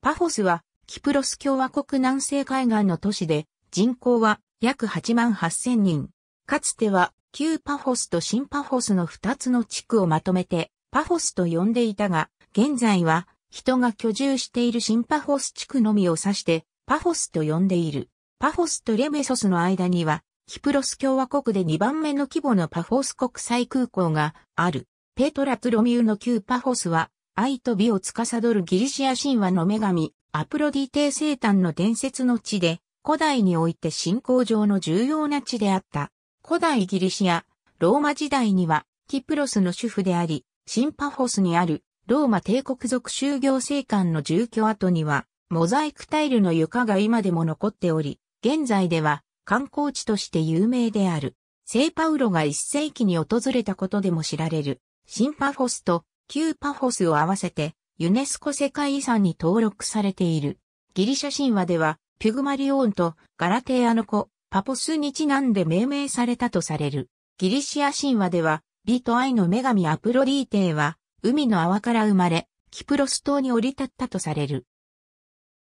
パフォスは、キプロス共和国南西海岸の都市で、人口は約8万8000人。かつては、旧パフォスと新パフォスの2つの地区をまとめて、パフォスと呼んでいたが、現在は、人が居住している新パフォス地区のみを指して、パフォスと呼んでいる。パフォスとレメソスの間には、キプロス共和国で2番目の規模のパフォス国際空港がある。ペトラ・プロミューの旧パフォスは、愛と美を司るギリシア神話の女神、アプロディテー生誕の伝説の地で、古代において信仰上の重要な地であった。古代ギリシア、ローマ時代には、キプロスの主婦であり、シンパフォスにある、ローマ帝国族修行生館の住居跡には、モザイクタイルの床が今でも残っており、現在では観光地として有名である。聖パウロが一世紀に訪れたことでも知られる、シンパフォスと旧パフォスを合わせて、ユネスコ世界遺産に登録されている。ギリシャ神話では、ピュグマリオーンとガラテーアの子、パポスにちなんで命名されたとされる。ギリシア神話では、美と愛の女神アプロディーテーは、海の泡から生まれ、キプロス島に降り立ったとされる。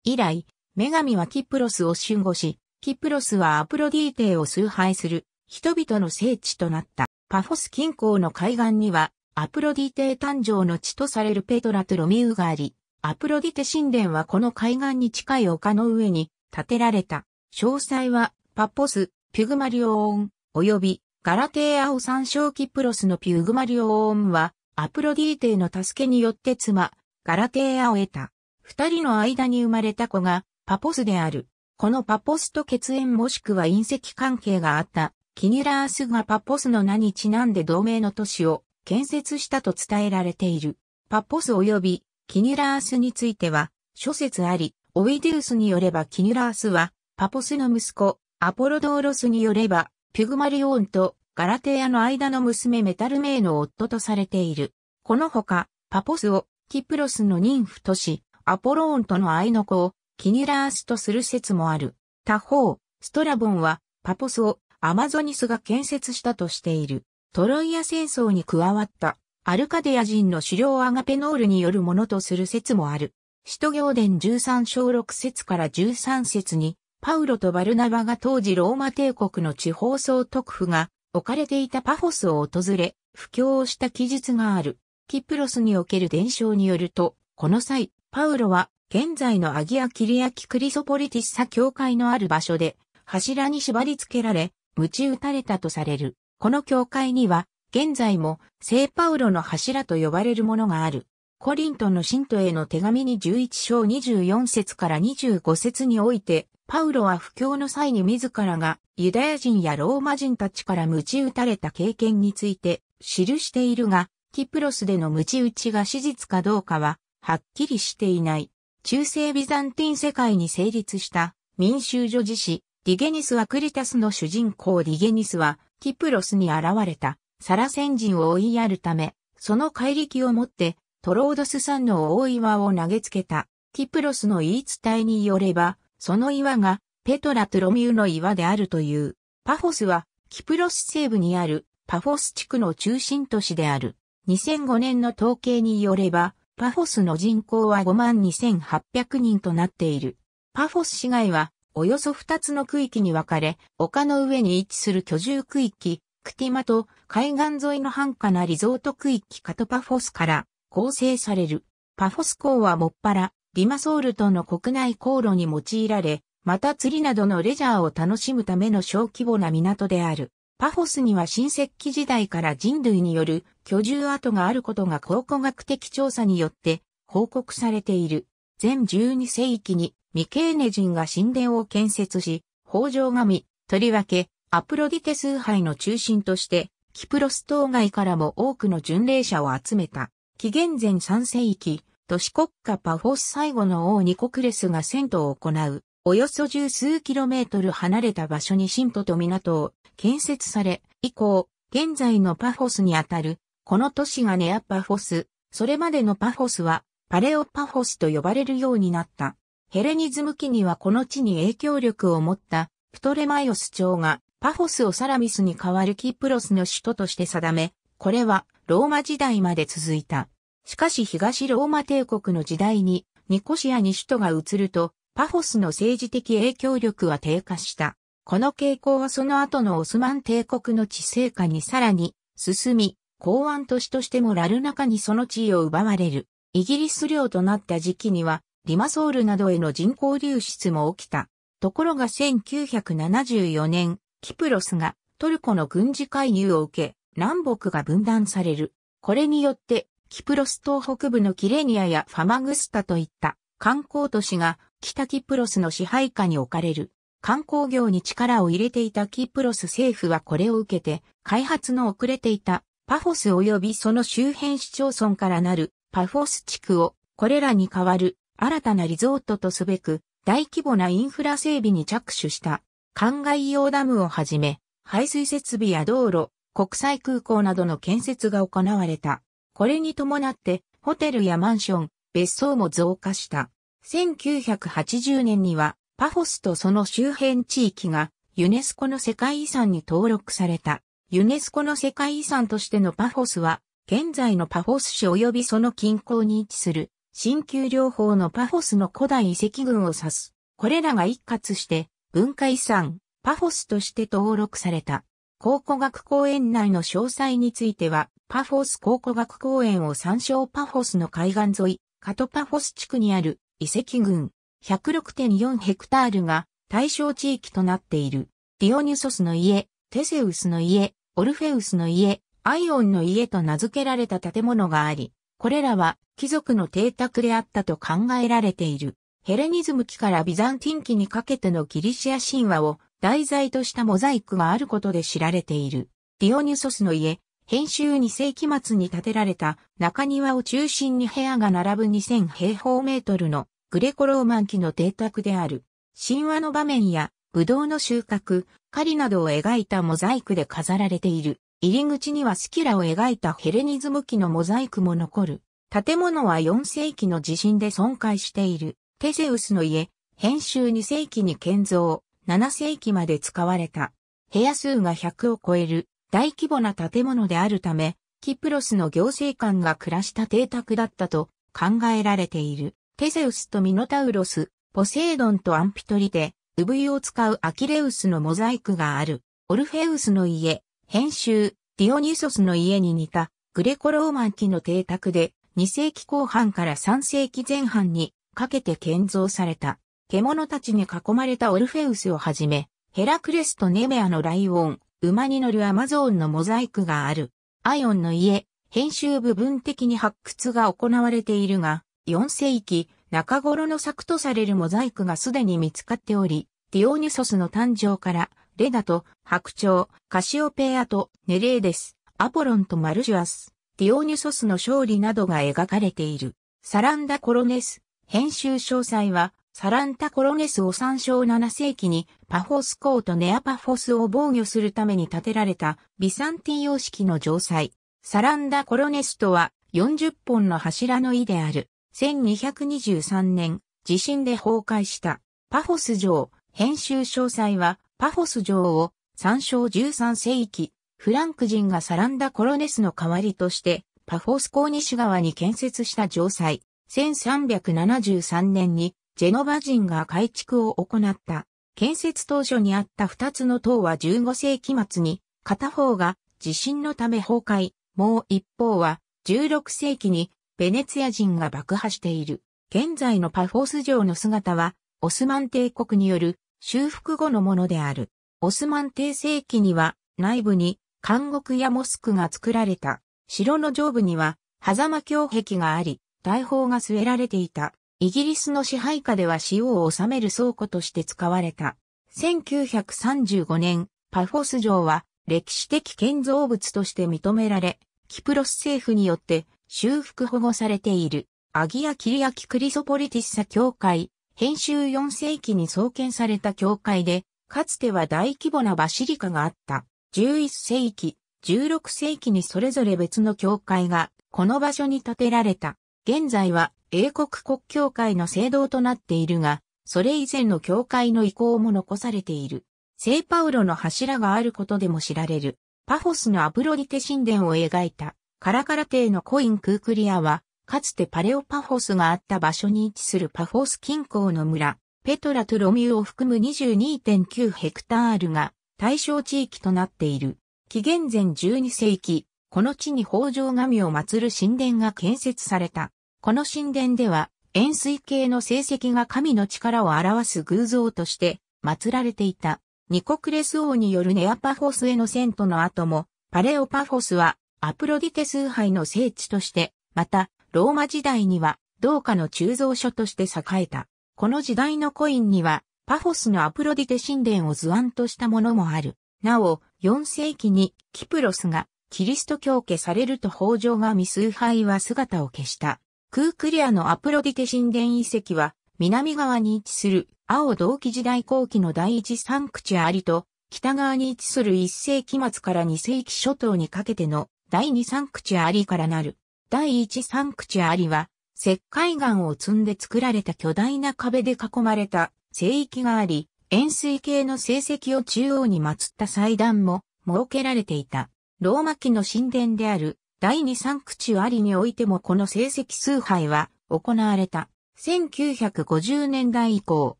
以来、女神はキプロスを守護し、キプロスはアプロディーテーを崇拝する人々の聖地となった。パフォス近郊の海岸にはアプロディテ誕生の地とされるペトラとロミウがあり、アプロディテ神殿はこの海岸に近い丘の上に建てられた。詳細はパポス、ピュグマリオーン、及びガラテーアオ三章キプロスのピュグマリオーンはアプロディーテの助けによって妻、ガラテーアを得た。二人の間に生まれた子がパポスである。このパポスと血縁もしくは隕石関係があった。キニラースがパポスの名にちなんで同盟の都市を建設したと伝えられている。パポス及びキニュラースについては諸説あり、オイディウスによればキニュラースはパポスの息子、アポロドーロスによれば、ピュグマリオンとガラテアの間の娘メタルメイの夫とされている。このほか、パポスをキプロスの妊婦とし、アポローンとの愛の子をキニュラースとする説もある。他方、ストラボンはパポスをアマゾニスが建設したとしている。トロイア戦争に加わったアルカデア人の狩猟アガペノールによるものとする説もある。使徒行伝13章6節から13節に、パウロとバルナバが当時ローマ帝国の地方総督府が置かれていたパフォスを訪れ、布教をした記述がある。キプロスにおける伝承によると、この際、パウロは現在のアギア・キリアキ・クリソポリティッサ教会のある場所で、柱に縛り付けられ、鞭打たれたとされる。この教会には、現在も、聖パウロの柱と呼ばれるものがある。コリントの信徒への手紙に11章24節から25節において、パウロは不況の際に自らがユダヤ人やローマ人たちから鞭打たれた経験について記しているが、キプロスでの鞭打ちが史実かどうかははっきりしていない。中世ビザンティン世界に成立した民衆女子士ディゲニスはクリタスの主人公ディゲニスはキプロスに現れたサラセン人を追いやるため、その怪力をもってトロードス山の大岩を投げつけた。キプロスの言い伝えによれば、その岩がペトラ・トロミューの岩であるという。パフォスはキプロス西部にあるパフォス地区の中心都市である。2005年の統計によれば、パフォスの人口は52,800人となっている。パフォス市街はおよそ2つの区域に分かれ、丘の上に位置する居住区域、クティマと海岸沿いの繁華なリゾート区域カトパフォスから構成される。パフォス港はもっぱら、リマソールとの国内航路に用いられ、また釣りなどのレジャーを楽しむための小規模な港である。パフォスには新石器時代から人類による居住跡があることが考古学的調査によって報告されている。全12世紀にミケーネ人が神殿を建設し、北条神、とりわけ、アプロディテ崇拝の中心として、キプロス島外からも多くの巡礼者を集めた。紀元前3世紀、都市国家パフォス最後の王ニコクレスが遷都を行う、およそ十数キロメートル離れた場所に神都と港を建設され、以降、現在のパフォスにあたる、この都市がネアパフォス、それまでのパフォスはパレオパフォスと呼ばれるようになった。ヘレニズム期にはこの地に影響力を持ったプトレマイオス朝がパフォスをサラミスに代わるキプロスの首都として定め、これはローマ時代まで続いた。しかし東ローマ帝国の時代にニコシアに首都が移ると、パフォスの政治的影響力は低下した。この傾向はその後のオスマン帝国の地政化にさらに進み、港湾都市としてもラルナカにその地位を奪われる。イギリス領となった時期には、リマソールなどへの人口流出も起きた。ところが1974年、キプロスがトルコの軍事介入を受け、南北が分断される。これによって、キプロス東北部のキレニアやファマグスタといった観光都市が北キプロスの支配下に置かれる。観光業に力を入れていたキプロス政府はこれを受けて、開発の遅れていたパフォス及びその周辺市町村からなるパフォス地区をこれらに代わる新たなリゾートとすべく大規模なインフラ整備に着手した。灌漑用ダムをはじめ、排水設備や道路、国際空港などの建設が行われた。これに伴って、ホテルやマンション、別荘も増加した。1980年には、パフォスとその周辺地域が、ユネスコの世界遺産に登録された。ユネスコの世界遺産としてのパフォスは、現在のパフォス市及びその近郊に位置する、新旧両方のパフォスの古代遺跡群を指す。これらが一括して、文化遺産、パフォスとして登録された。考古学公園内の詳細については、パフォス考古学公園を参照パフォスの海岸沿い、カトパフォス地区にある遺跡群、106.4ヘクタールが対象地域となっている。ディオニュソスの家、テセウスの家、オルフェウスの家、アイオンの家と名付けられた建物があり、これらは貴族の邸宅であったと考えられている。ヘレニズム期からビザンティン期にかけてのギリシア神話を題材としたモザイクがあることで知られている。ディオニュソスの家、編集2世紀末に建てられた中庭を中心に部屋が並ぶ2000平方メートルのグレコローマン期の邸宅である。神話の場面や、ブドウの収穫、狩りなどを描いたモザイクで飾られている。入り口にはスキラを描いたヘレニズム期のモザイクも残る。建物は4世紀の地震で損壊している。テセウスの家、編集2世紀に建造、7世紀まで使われた。部屋数が100を超える大規模な建物であるため、キプロスの行政官が暮らした邸宅だったと考えられている。テセウスとミノタウロス、ポセイドンとアンピトリで、産湯を使うアキレウスのモザイクがある。オルフェウスの家、編集、ディオニュソスの家に似たグレコローマン期の邸宅で2世紀後半から3世紀前半にかけて建造された獣たちに囲まれたオルフェウスをはじめヘラクレスとネメアのライオン、馬に乗るアマゾーンのモザイクがあるアイオンの家、編集部分的に発掘が行われているが4世紀中頃の作とされるモザイクがすでに見つかっておりディオニュソスの誕生からレダと白鳥、カシオペアとネレーデス、アポロンとマルジュアス、ディオニュソスの勝利などが描かれている。サランダコロネス、編集詳細は、サランタコロネスを参照7世紀にパフォスーとネアパフォスを防御するために建てられたビサンティン様式の城塞。サランダコロネスとは40本の柱の意である。1223年、地震で崩壊した。パフォス城、編集詳細はパフォス城を参照13世紀、フランク人がサランダコロネスの代わりとして、パフォス港西側に建設した城塞、1373年にジェノバ人が改築を行った。建設当初にあった2つの塔は15世紀末に、片方が地震のため崩壊、もう一方は16世紀にベネツィア人が爆破している。現在のパフォース城の姿は、オスマン帝国による修復後のものである。オスマン帝世紀には内部に監獄やモスクが作られた。城の上部には狭間峡壁があり、大砲が据えられていた。イギリスの支配下では塩を収める倉庫として使われた。1935年、パフォス城は歴史的建造物として認められ、キプロス政府によって修復保護されている。アギア・キリアキ・クリソポリティッサ教会、編集4世紀に創建された教会で、かつては大規模なバシリカがあった。11世紀、16世紀にそれぞれ別の教会が、この場所に建てられた。現在は英国国教会の聖堂となっているが、それ以前の教会の遺構も残されている。聖パウロの柱があることでも知られる。パフォスのアプロディテ神殿を描いた、カラカラ帝のコイン・クークリアは、かつてパレオパフォスがあった場所に位置するパフォス近郊の村、ペトラとロミューを含む22.9ヘクタールが対象地域となっている。紀元前12世紀、この地に北条神を祀る神殿が建設された。この神殿では、円錐形の成績が神の力を表す偶像として祀られていた。ニコクレス王によるネアパフォスへの遷都の後も、パレオパフォスはアプロディテ崇拝の聖地として、また、ローマ時代には、銅化の鋳造所として栄えた。この時代のコインには、パフォスのアプロディテ神殿を図案としたものもある。なお、4世紀にキプロスがキリスト教家されると北条が未崇拝は姿を消した。クークリアのアプロディテ神殿遺跡は南側に位置する青銅器時代後期の第一チュアリと北側に位置する1世紀末から2世紀初頭にかけての第二チュアリからなる。第一サンクチュアリは、石灰岩を積んで作られた巨大な壁で囲まれた聖域があり、円錐形の聖石を中央に祀った祭壇も設けられていた。ローマ期の神殿である第二サンクチュアリにおいてもこの聖石崇拝は行われた。1950年代以降、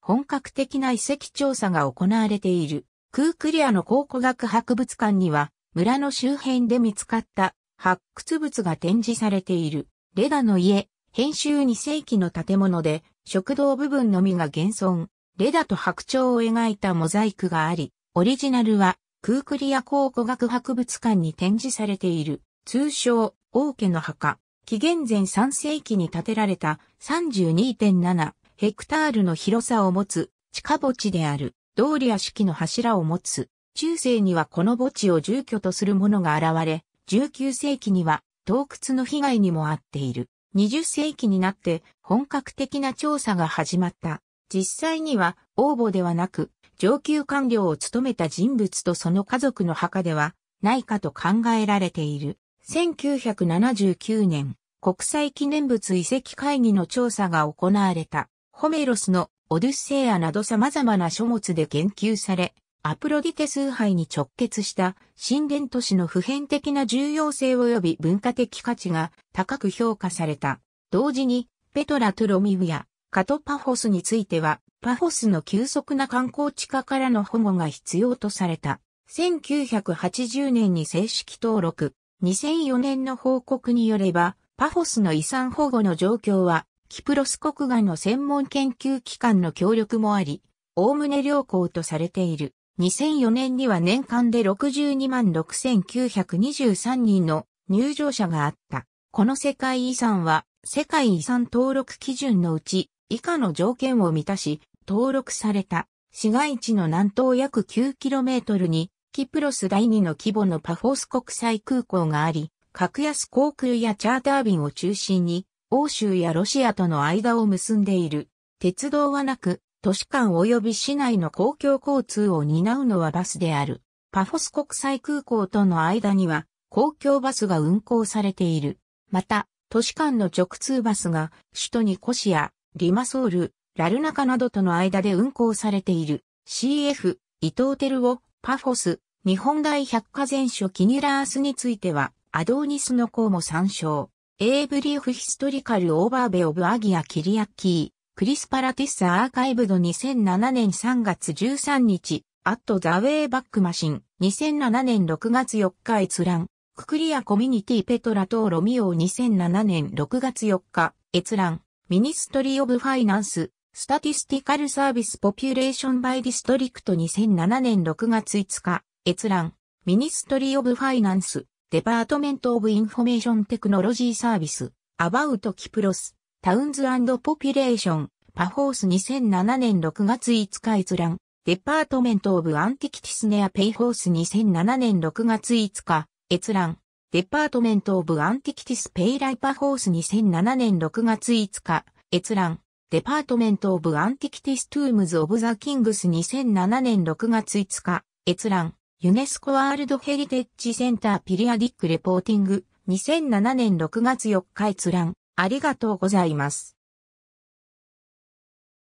本格的な遺跡調査が行われている。クークリアの考古学博物館には、村の周辺で見つかった発掘物が展示されている、レダの家、編集2世紀の建物で、食堂部分のみが現存、レダと白鳥を描いたモザイクがあり、オリジナルは、クークリア考古学博物館に展示されている、通称、王家の墓。紀元前3世紀に建てられた32.7ヘクタールの広さを持つ地下墓地であるドーリア式の柱を持つ中世にはこの墓地を住居とする者が現れ19世紀には洞窟の被害にもあっている。20世紀になって本格的な調査が始まった。実際には応募ではなく上級官僚を務めた人物とその家族の墓ではないかと考えられている。1979年、国際記念物遺跡会議の調査が行われた。ホメロスのオデュッセイアなど様々な書物で言及され、アプロディテ崇拝に直結した神殿都市の普遍的な重要性及び文化的価値が高く評価された。同時に、ペトラ・トロミウやカトパフォスについては、パフォスの急速な観光地化からの保護が必要とされた。1980年に正式登録。2004年の報告によれば、パフォスの遺産保護の状況は、キプロス国外の専門研究機関の協力もあり、おおむね良好とされている。2004年には年間で62万6923人の入場者があった。この世界遺産は世界遺産登録基準のうち以下の条件を満たし登録された市街地の南東約 9km にキプロス第2の規模のパフォース国際空港があり、格安航空やチャーター便を中心に欧州やロシアとの間を結んでいる。鉄道はなく、都市間及び市内の公共交通を担うのはバスである。パフォス国際空港との間には公共バスが運行されている。また、都市間の直通バスが首都ニコシア、リマソール、ラルナカなどとの間で運行されている。CF、伊藤テルオ、パフォス、日本大百科全書キニラースについては、アドーニスの項も参照。エブリーフヒストリカルオーバーベオブアギアキリアッキクリス・パラティッサアーカイブド2007年3月13日、アット・ザ・ウェイ・バック・マシン、2007年6月4日閲覧、ククリア・コミュニティ・ペトラとロミオ2007年6月4日、閲覧、ミニストリー・オブ・ファイナンス、スタティスティカル・サービス・ポピュレーション・バイ・ディストリクト2007年6月5日、閲覧、ミニストリー・オブ・ファイナンス、デパートメント・オブ・インフォメーション・テクノロジー・サービス、アバウト・キプロス、タウンズポピュレーション、パフォース2007年6月5日閲覧、デパートメントオブアンティキティスネアペイホース2007年6月5日、閲覧、デパートメントオブアンティキティスペイライパフォース2007年6月5日、閲覧、デパートメントオブアンティキティストゥームズオブザキングス2007年6月5日、閲覧、ユネスコワールドヘリテッジセンターピリアディックレポーティング、2007年6月4日閲覧、ありがとうございます。